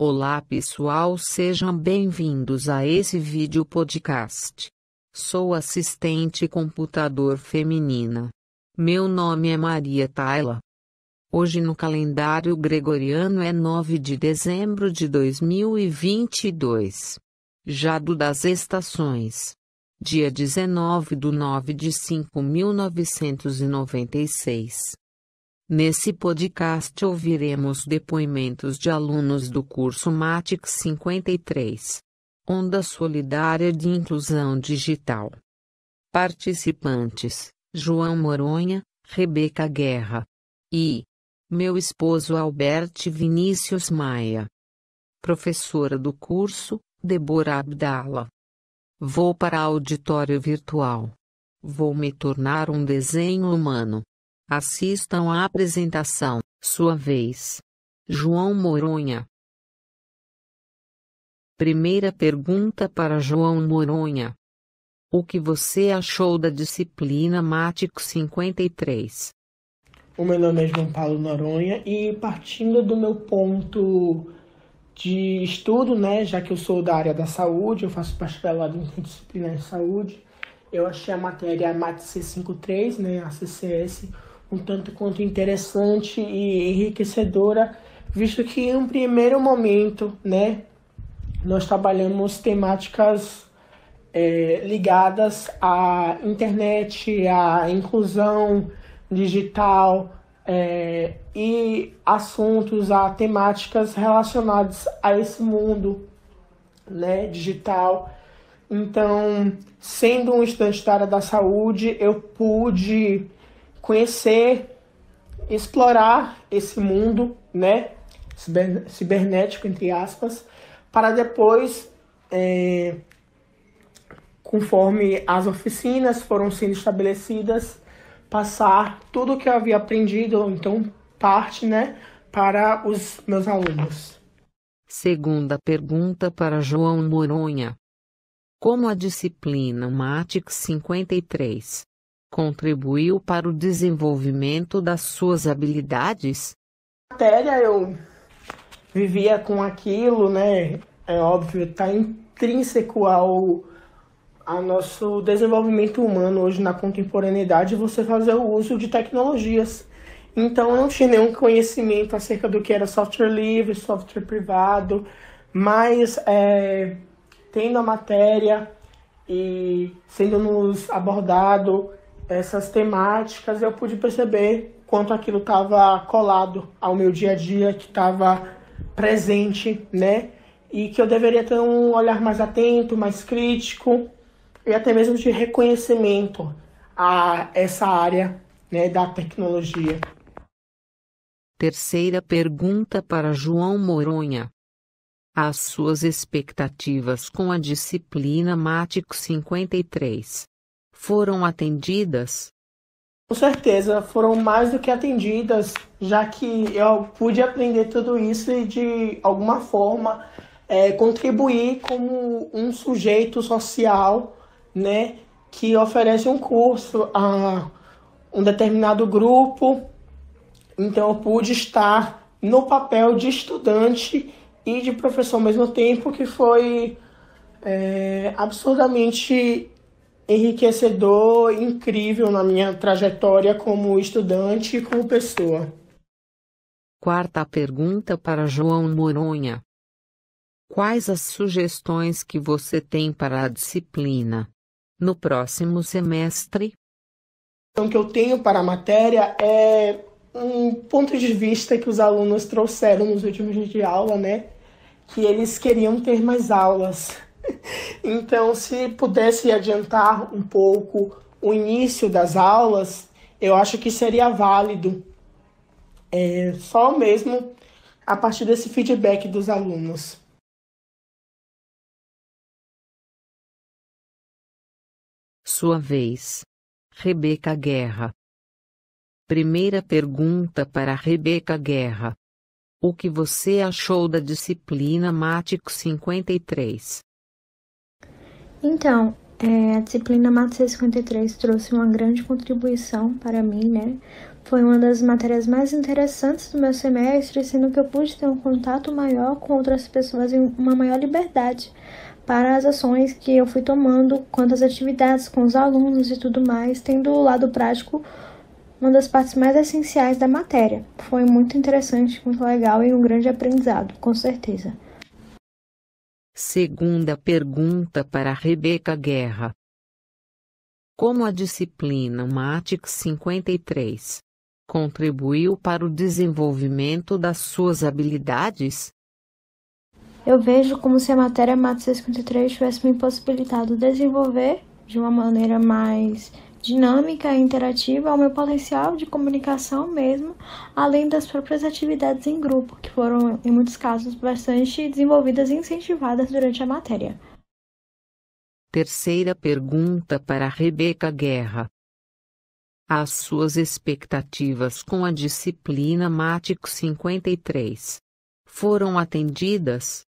Olá pessoal, sejam bem-vindos a esse vídeo podcast. Sou assistente computador feminina. Meu nome é Maria Taila. Hoje no calendário gregoriano é 9 de dezembro de 2022. Jado das estações. Dia 19 do 9 de 5996. Nesse podcast ouviremos depoimentos de alunos do curso Matic 53. Onda Solidária de Inclusão Digital. Participantes: João Moronha, Rebeca Guerra e meu esposo Albert Vinícius Maia. Professora do curso, Debora Abdala. Vou para auditório virtual. Vou me tornar um desenho humano. Assistam à apresentação, sua vez. João Moronha. Primeira pergunta para João Moronha. O que você achou da disciplina Mático 53? O meu nome é João Paulo Noronha e partindo do meu ponto de estudo, né, já que eu sou da área da saúde, eu faço bacharelado em disciplina de saúde, eu achei a matéria MAT C53, né, a CCS, um tanto quanto interessante e enriquecedora, visto que em um primeiro momento, né, nós trabalhamos temáticas é, ligadas à internet, à inclusão digital é, e assuntos, a temáticas relacionadas a esse mundo né, digital. Então, sendo um estudante da área da saúde, eu pude conhecer, explorar esse mundo, né, cibernético entre aspas, para depois, é, conforme as oficinas foram sendo estabelecidas, passar tudo o que eu havia aprendido, ou então parte, né, para os meus alunos. Segunda pergunta para João Moronha. Como a disciplina Matic 53 contribuiu para o desenvolvimento das suas habilidades? Matéria eu vivia com aquilo, né? É óbvio, está intrínseco ao, ao nosso desenvolvimento humano hoje na contemporaneidade você fazer o uso de tecnologias. Então eu não tinha nenhum conhecimento acerca do que era software livre, software privado, mas é, tendo a matéria e sendo nos abordado essas temáticas, eu pude perceber quanto aquilo estava colado ao meu dia a dia, que estava presente, né? E que eu deveria ter um olhar mais atento, mais crítico e até mesmo de reconhecimento a essa área né, da tecnologia. Terceira pergunta para João Moronha. As suas expectativas com a disciplina MATIC 53 foram atendidas? Com certeza, foram mais do que atendidas, já que eu pude aprender tudo isso e de alguma forma é, contribuir como um sujeito social, né, que oferece um curso a um determinado grupo. Então eu pude estar no papel de estudante e de professor ao mesmo tempo, que foi é, absurdamente enriquecedor, incrível na minha trajetória como estudante e como pessoa. Quarta pergunta para João Moronha. Quais as sugestões que você tem para a disciplina no próximo semestre? Então, que eu tenho para a matéria é um ponto de vista que os alunos trouxeram nos últimos dias de aula, né? Que eles queriam ter mais aulas então, se pudesse adiantar um pouco o início das aulas, eu acho que seria válido. É, só mesmo a partir desse feedback dos alunos. Sua vez. Rebeca Guerra. Primeira pergunta para Rebeca Guerra. O que você achou da disciplina Matic 53? Então, é, a disciplina Mato 653 trouxe uma grande contribuição para mim, né? Foi uma das matérias mais interessantes do meu semestre, sendo que eu pude ter um contato maior com outras pessoas e uma maior liberdade para as ações que eu fui tomando, quanto às atividades com os alunos e tudo mais, tendo o lado prático uma das partes mais essenciais da matéria. Foi muito interessante, muito legal e um grande aprendizado, com certeza. Segunda pergunta para Rebeca Guerra. Como a disciplina Matic 53 contribuiu para o desenvolvimento das suas habilidades? Eu vejo como se a matéria Matic 53 tivesse me possibilitado desenvolver de uma maneira mais dinâmica e interativa ao meu potencial de comunicação mesmo, além das próprias atividades em grupo, que foram, em muitos casos, bastante desenvolvidas e incentivadas durante a matéria. Terceira pergunta para Rebeca Guerra. As suas expectativas com a disciplina MATIC 53 foram atendidas?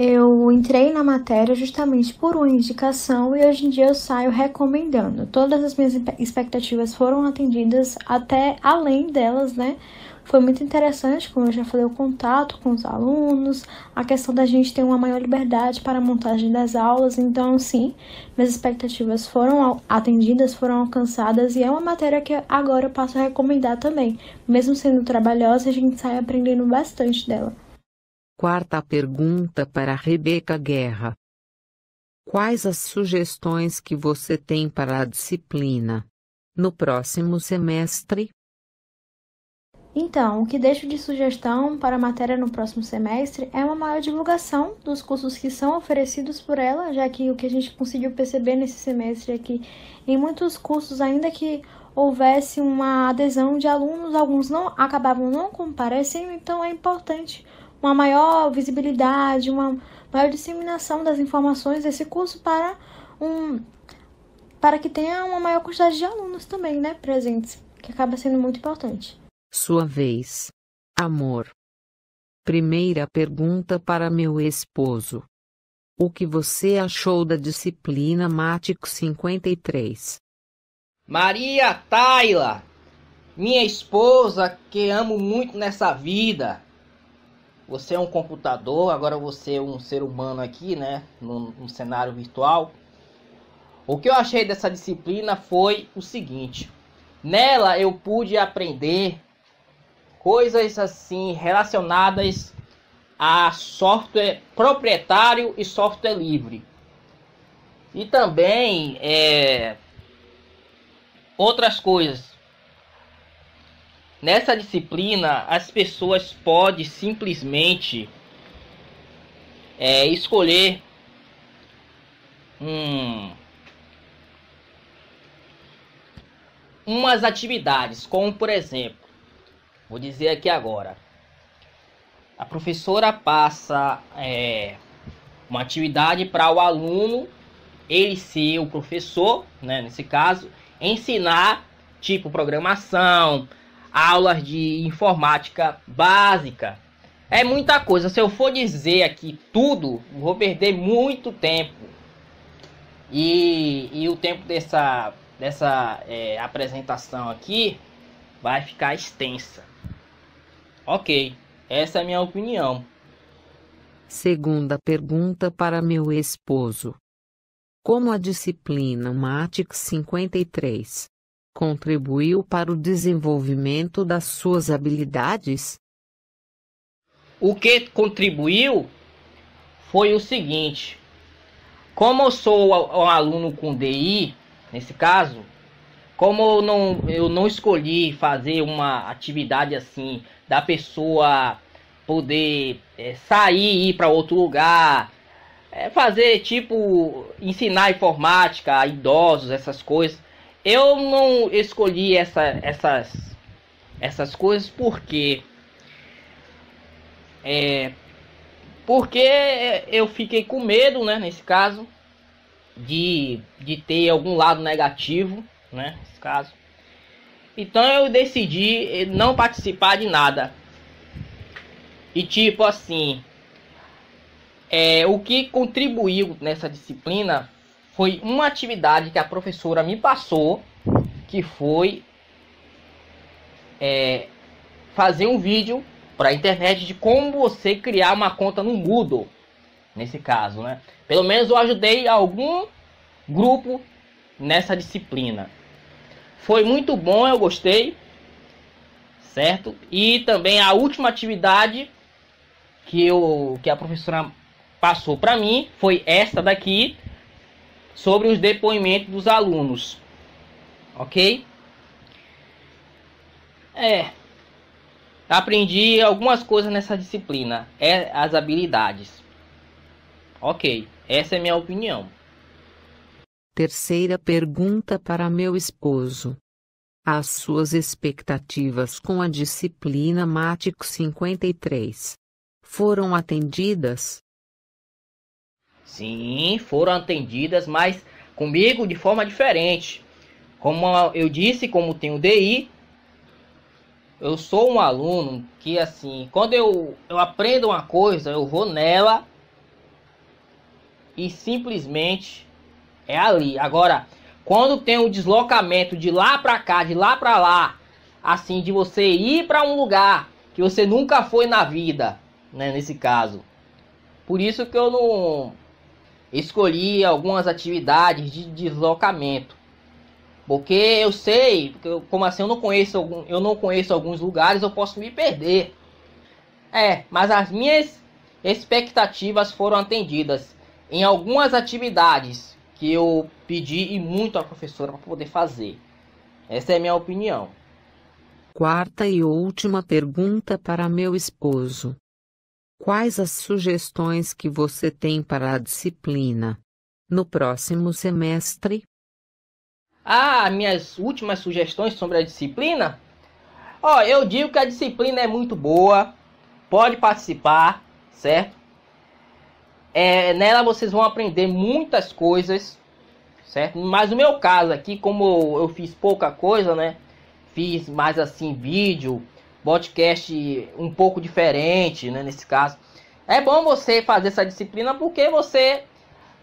eu entrei na matéria justamente por uma indicação e hoje em dia eu saio recomendando. Todas as minhas expectativas foram atendidas, até além delas, né? Foi muito interessante, como eu já falei, o contato com os alunos, a questão da gente ter uma maior liberdade para a montagem das aulas. Então, sim, minhas expectativas foram atendidas, foram alcançadas e é uma matéria que agora eu passo a recomendar também. Mesmo sendo trabalhosa, a gente sai aprendendo bastante dela. Quarta pergunta para Rebeca Guerra. Quais as sugestões que você tem para a disciplina no próximo semestre? Então, o que deixo de sugestão para a matéria no próximo semestre é uma maior divulgação dos cursos que são oferecidos por ela, já que o que a gente conseguiu perceber nesse semestre é que em muitos cursos, ainda que houvesse uma adesão de alunos, alguns não acabavam não comparecendo, então é importante uma maior visibilidade, uma maior disseminação das informações desse curso para um para que tenha uma maior quantidade de alunos também, né, presentes, que acaba sendo muito importante. Sua vez. Amor. Primeira pergunta para meu esposo. O que você achou da disciplina Mático 53? Maria Taila, minha esposa que amo muito nessa vida, você é um computador, agora você é um ser humano aqui, né, num, num cenário virtual. O que eu achei dessa disciplina foi o seguinte: nela eu pude aprender coisas assim relacionadas a software proprietário e software livre. E também é, outras coisas Nessa disciplina, as pessoas podem simplesmente é, escolher um, umas atividades, como por exemplo, vou dizer aqui agora, a professora passa é, uma atividade para o aluno, ele ser o professor, né, nesse caso, ensinar tipo programação, aulas de informática básica. É muita coisa. Se eu for dizer aqui tudo, vou perder muito tempo. E, e o tempo dessa, dessa é, apresentação aqui vai ficar extensa. Ok, essa é a minha opinião. Segunda pergunta para meu esposo. Como a disciplina Matic 53 contribuiu para o desenvolvimento das suas habilidades? O que contribuiu foi o seguinte: como eu sou um aluno com DI, nesse caso, como eu não, eu não escolhi fazer uma atividade assim da pessoa poder é, sair e ir para outro lugar, é, fazer tipo ensinar informática a idosos, essas coisas. Eu não escolhi essa, essas, essas coisas porque. É, porque eu fiquei com medo, né, nesse caso, de, de ter algum lado negativo, né, nesse caso. Então eu decidi não participar de nada. E tipo assim, é, o que contribuiu nessa disciplina foi uma atividade que a professora me passou, que foi é, fazer um vídeo para a internet de como você criar uma conta no Moodle, nesse caso, né? Pelo menos eu ajudei algum grupo nessa disciplina. Foi muito bom, eu gostei, certo? E também a última atividade que, eu, que a professora passou para mim foi esta daqui, sobre os depoimentos dos alunos. Ok? É. Aprendi algumas coisas nessa disciplina. É as habilidades. Ok. Essa é minha opinião. Terceira pergunta para meu esposo. As suas expectativas com a disciplina MATIC 53 foram atendidas? Sim, foram atendidas, mas comigo de forma diferente. Como eu disse, como tenho DI, eu sou um aluno que assim, quando eu, eu aprendo uma coisa, eu vou nela e simplesmente é ali. Agora, quando tem um deslocamento de lá para cá, de lá para lá, assim, de você ir para um lugar que você nunca foi na vida, né, nesse caso. Por isso que eu não escolhi algumas atividades de deslocamento. Porque eu sei, como assim eu não conheço algum, eu não conheço alguns lugares, eu posso me perder. É, mas as minhas expectativas foram atendidas em algumas atividades que eu pedi e muito à professora para poder fazer. Essa é a minha opinião. Quarta e última pergunta para meu esposo. Quais as sugestões que você tem para a disciplina no próximo semestre? Ah, minhas últimas sugestões sobre a disciplina? Ó, oh, eu digo que a disciplina é muito boa, pode participar, certo? É, nela vocês vão aprender muitas coisas, certo? Mas no meu caso aqui, como eu fiz pouca coisa, né? Fiz mais assim vídeo, podcast um pouco diferente, né, nesse caso. É bom você fazer essa disciplina porque você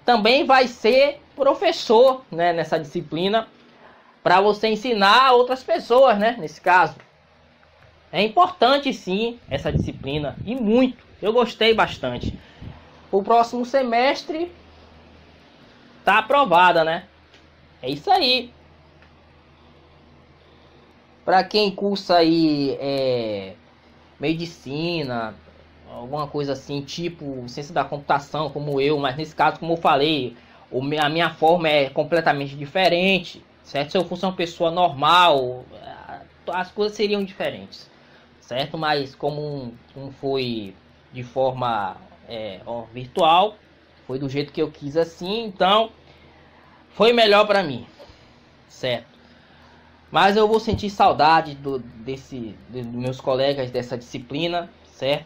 também vai ser professor, né, nessa disciplina para você ensinar outras pessoas, né, nesse caso. É importante sim essa disciplina e muito. Eu gostei bastante. O próximo semestre tá aprovada, né? É isso aí. Para quem cursa aí é, medicina, alguma coisa assim, tipo ciência da computação, como eu, mas nesse caso, como eu falei, a minha forma é completamente diferente, certo? Se eu fosse uma pessoa normal, é, as coisas seriam diferentes, certo? Mas como, como foi de forma é, ó, virtual, foi do jeito que eu quis assim, então foi melhor para mim, certo? Mas eu vou sentir saudade do, desse, dos meus colegas dessa disciplina, certo?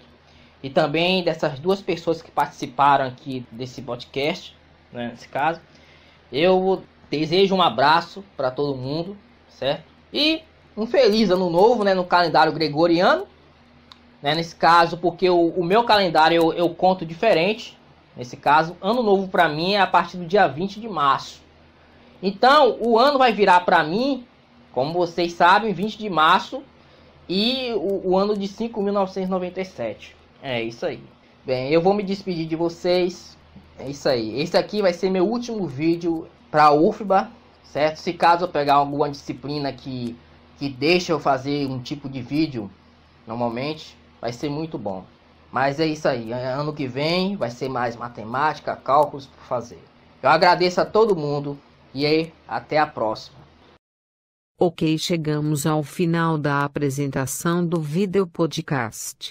E também dessas duas pessoas que participaram aqui desse podcast, né, nesse caso. Eu desejo um abraço para todo mundo, certo? E um feliz ano novo, né, no calendário gregoriano. Né, nesse caso, porque o, o meu calendário eu, eu conto diferente. Nesse caso, ano novo para mim é a partir do dia 20 de março. Então, o ano vai virar para mim como vocês sabem, 20 de março e o, o ano de 5.997. É isso aí. Bem, eu vou me despedir de vocês. É isso aí. Esse aqui vai ser meu último vídeo para a UFBA, certo? Se caso eu pegar alguma disciplina que, que deixa eu fazer um tipo de vídeo, normalmente, vai ser muito bom. Mas é isso aí. É, ano que vem vai ser mais matemática, cálculos para fazer. Eu agradeço a todo mundo e aí, até a próxima. Ok, chegamos ao final da apresentação do vídeo podcast.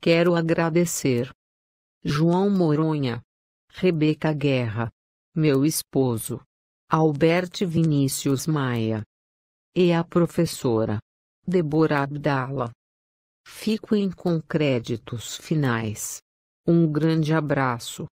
Quero agradecer João Moronha, Rebeca Guerra, meu esposo, Albert Vinícius Maia e a professora Debora Abdala. Fico em com créditos finais. Um grande abraço.